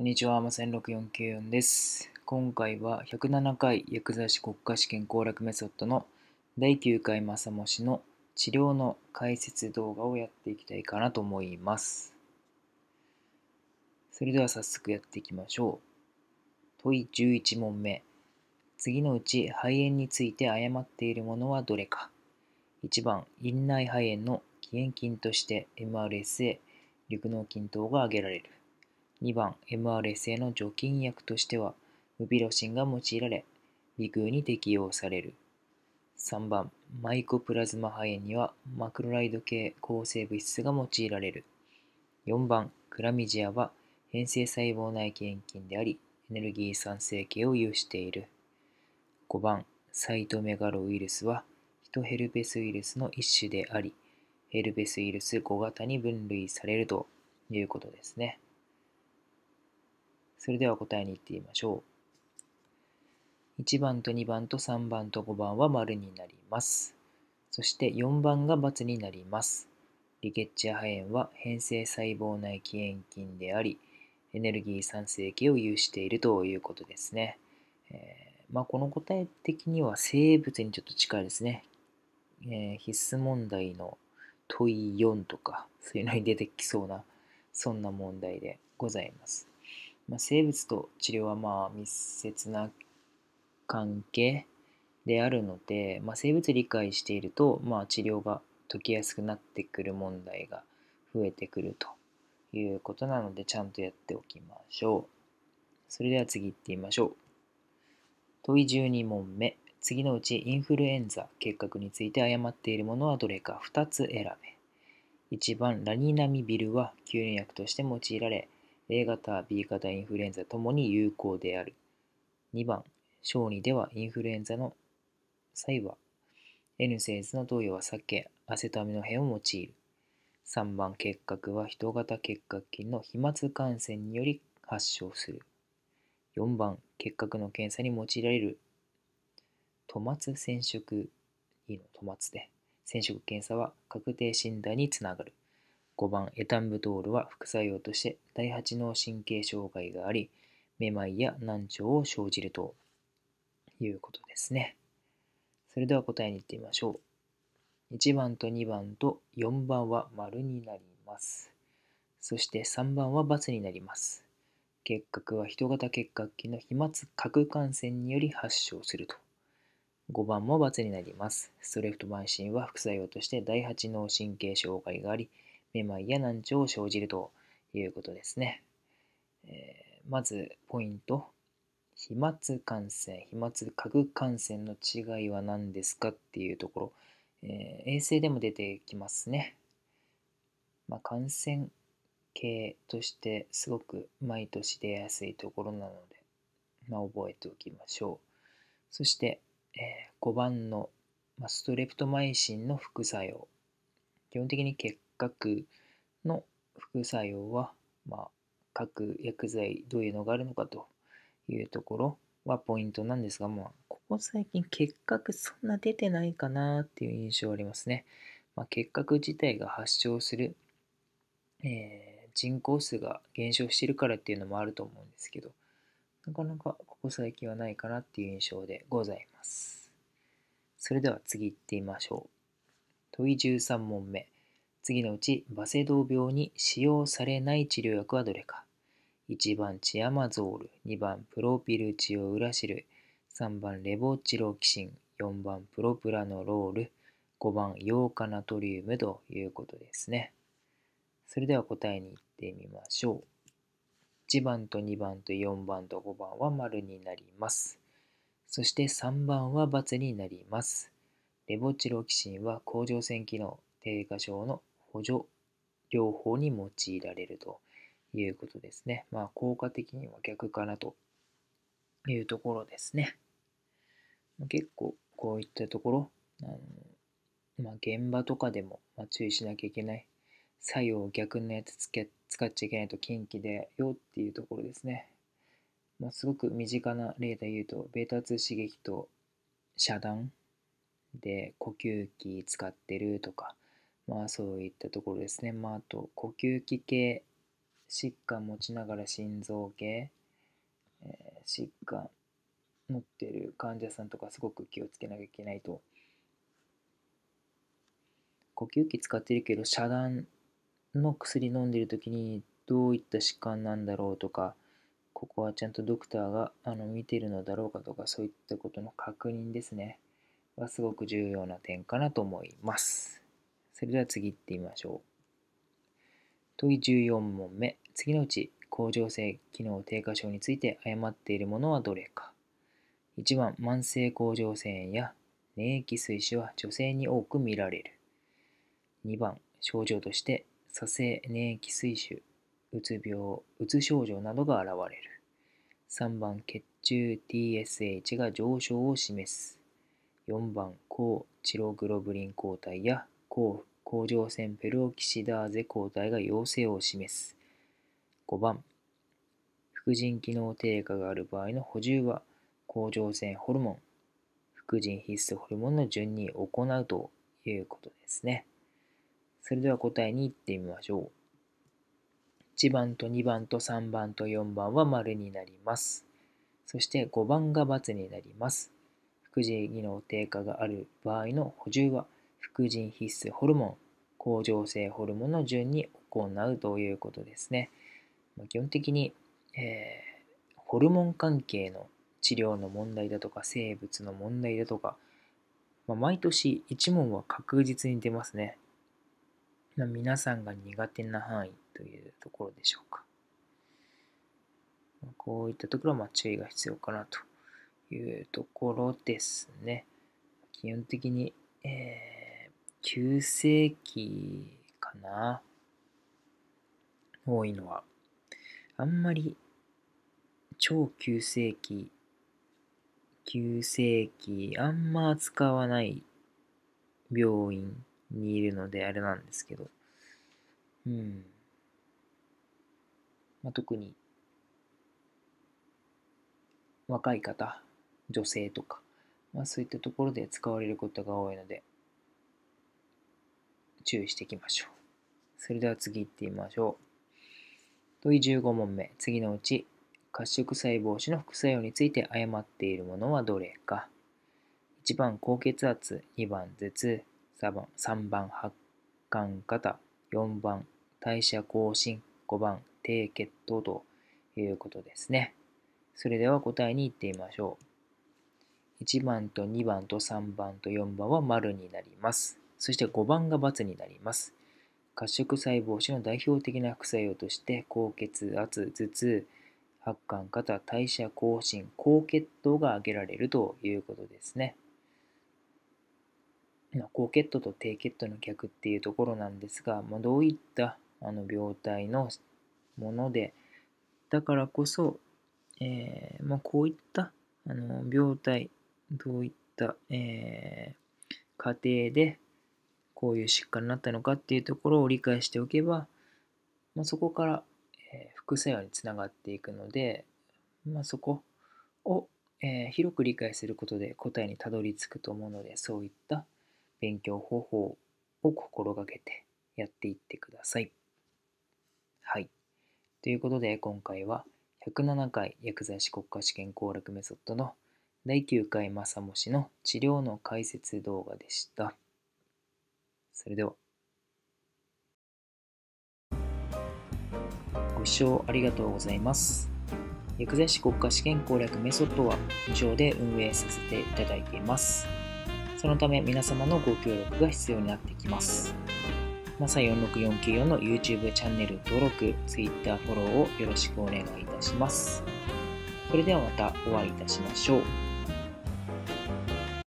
こんにちは、まさ6494です。今回は107回薬剤師国家試験攻略メソッドの第9回まさもの治療の解説動画をやっていきたいかなと思います。それでは早速やっていきましょう。問い11問目。次のうち肺炎について誤っているものはどれか。1番、院内肺炎の起炎菌として MRSA、緑脳菌等が挙げられる。2番 MRSA の除菌薬としてはムビロシンが用いられ鼻腔に適用される3番マイコプラズマ肺炎にはマクロライド系抗生物質が用いられる4番クラミジアは変性細胞内献菌でありエネルギー酸性系を有している5番サイトメガロウイルスはヒトヘルペスウイルスの一種でありヘルペスウイルス5型に分類されるということですね。それでは答えに行ってみましょう。1番と2番と3番と5番は丸になります。そして4番が×になります。リケッチア肺炎は変性細胞内起炎菌であり、エネルギー酸性系を有しているということですね。えー、まあ、この答え的には生物にちょっと近いですね。えー、必須問題の問い4とか、そういうのに出てきそうな、そんな問題でございます。まあ、生物と治療はまあ密接な関係であるので、まあ、生物理解していると、まあ、治療が解きやすくなってくる問題が増えてくるということなのでちゃんとやっておきましょう。それでは次行ってみましょう。問い12問目。次のうちインフルエンザ、結核について誤っているものはどれか2つ選べ。1番、ラニナミビルは吸入薬として用いられ、A 型、B 型インフルエンザともに有効である。2番、小児ではインフルエンザの際は N 製図の投与は避け、アセトアミノンを用いる。3番、結核は人型結核菌の飛沫感染により発症する。4番、結核の検査に用いられるトマツ染色、いいの、トマツで、染色検査は確定診断につながる。5番エタンブトールは副作用として第8脳神経障害があり、めまいや難聴を生じるということですね。それでは答えにいってみましょう。1番と2番と4番は丸になります。そして3番は×になります。結核は人型結核期の飛沫核感染により発症すると。5番も×になります。ストレフト慢心は副作用として第8脳神経障害があり、めまいや難聴を生じるということですね。えー、まず、ポイント。飛沫感染、飛沫核感染の違いは何ですかっていうところ、えー、衛星でも出てきますね。まあ、感染系としてすごく毎年出やすいところなので、まあ、覚えておきましょう。そして、えー、5番の、まあ、ストレプトマイシンの副作用。基本的に血核の副作用は、まあ、各薬剤どういうのがあるのかというところはポイントなんですが、まあ、ここ最近結核そんな出てないかなっていう印象ありますね。まあ、結核自体が発症する、えー、人口数が減少してるからっていうのもあると思うんですけど、なかなかここ最近はないかなっていう印象でございます。それでは次行ってみましょう。問い13問目。次のうち、バセドウ病に使用されない治療薬はどれか。1番チアマゾール、2番プロピルチオウラシル、3番レボチロキシン、4番プロプラノロール、5番ヨ化ナトリウムということですね。それでは答えに行ってみましょう。1番と2番と4番と5番は丸になります。そして3番は×になります。レボチロキシンは甲状腺機能低下症の補助療法に用いられるということですね。まあ、効果的には逆かなというところですね。結構こういったところ、あのまあ、現場とかでも、ま注意しなきゃいけない。作用を逆のやつつけ使っちゃいけないと近畿でよっていうところですね。まあ、すごく身近な例で言うと、ベタ2刺激と遮断で呼吸器使ってるとか、まあそういったところですね。まああと呼吸器系疾患持ちながら心臓系、えー、疾患持ってる患者さんとかすごく気をつけなきゃいけないと。呼吸器使ってるけど遮断の薬飲んでる時にどういった疾患なんだろうとかここはちゃんとドクターがあの見てるのだろうかとかそういったことの確認ですねはすごく重要な点かなと思います。それでは次行ってみましょう。問い14問目。次のうち、甲状腺機能低下症について誤っているものはどれか。1番、慢性甲状腺炎や免疫水腫は女性に多く見られる。2番、症状として、左性免疫水腫、うつ病、うつ症状などが現れる。3番、血中 TSH が上昇を示す。4番、抗チログロブリン抗体や抗甲状腺ペオキシダーゼ抗体が陽性を示す。5番、副腎機能低下がある場合の補充は、甲状腺ホルモン、副腎必須ホルモンの順に行うということですね。それでは答えに行ってみましょう。1番と2番と3番と4番は丸になります。そして5番が×になります。副腎機能低下がある場合の補充は、副腎必須ホルモン、甲状腺ホルモンの順に行うということですね。ま基本的に、えー、ホルモン関係の治療の問題だとか、生物の問題だとか、まあ、毎年1問は確実に出ますね。まあ、皆さんが苦手な範囲というところでしょうか。こういったところはま注意が必要かなというところですね。基本的に、えー9世紀かな多いのは。あんまり超9世紀、9世紀、あんま扱わない病院にいるのであれなんですけど、うん。まあ、特に若い方、女性とか、まあ、そういったところで使われることが多いので、注意していきましょう。それでは次行ってみましょう。問い15問目。次のうち、褐色細胞腫の副作用について誤っているものはどれか。1番高血圧、2番舌、3番 ,3 番発汗型、4番代謝更新、5番低血糖ということですね。それでは答えに行ってみましょう。1番と2番と3番と4番は丸になります。そして5番が×になります。褐色細胞腫の代表的な副作用として高血圧、頭痛、発汗、肩、代謝、更新、高血糖が挙げられるということですね。高血糖と低血糖の逆っていうところなんですが、まあ、どういったあの病態のもので、だからこそ、えーまあ、こういったあの病態、どういった、えー、過程でこういう疾患になったのかっていうところを理解しておけば、まあ、そこから、え副作用につながっていくので、まあ、そこを、え広く理解することで答えにたどり着くと思うのでそういった勉強方法を心がけてやっていってください。はい。ということで今回は107回薬剤師国家試験攻略メソッドの第9回正模氏の治療の解説動画でした。それでは。ご視聴ありがとうございます。薬剤師国家試験攻略メソッドは無償で運営させていただいています。そのため皆様のご協力が必要になってきます。マサ s 4 6 4 9 4の YouTube チャンネル登録、Twitter フォローをよろしくお願いいたします。それではまたお会いいたしましょう。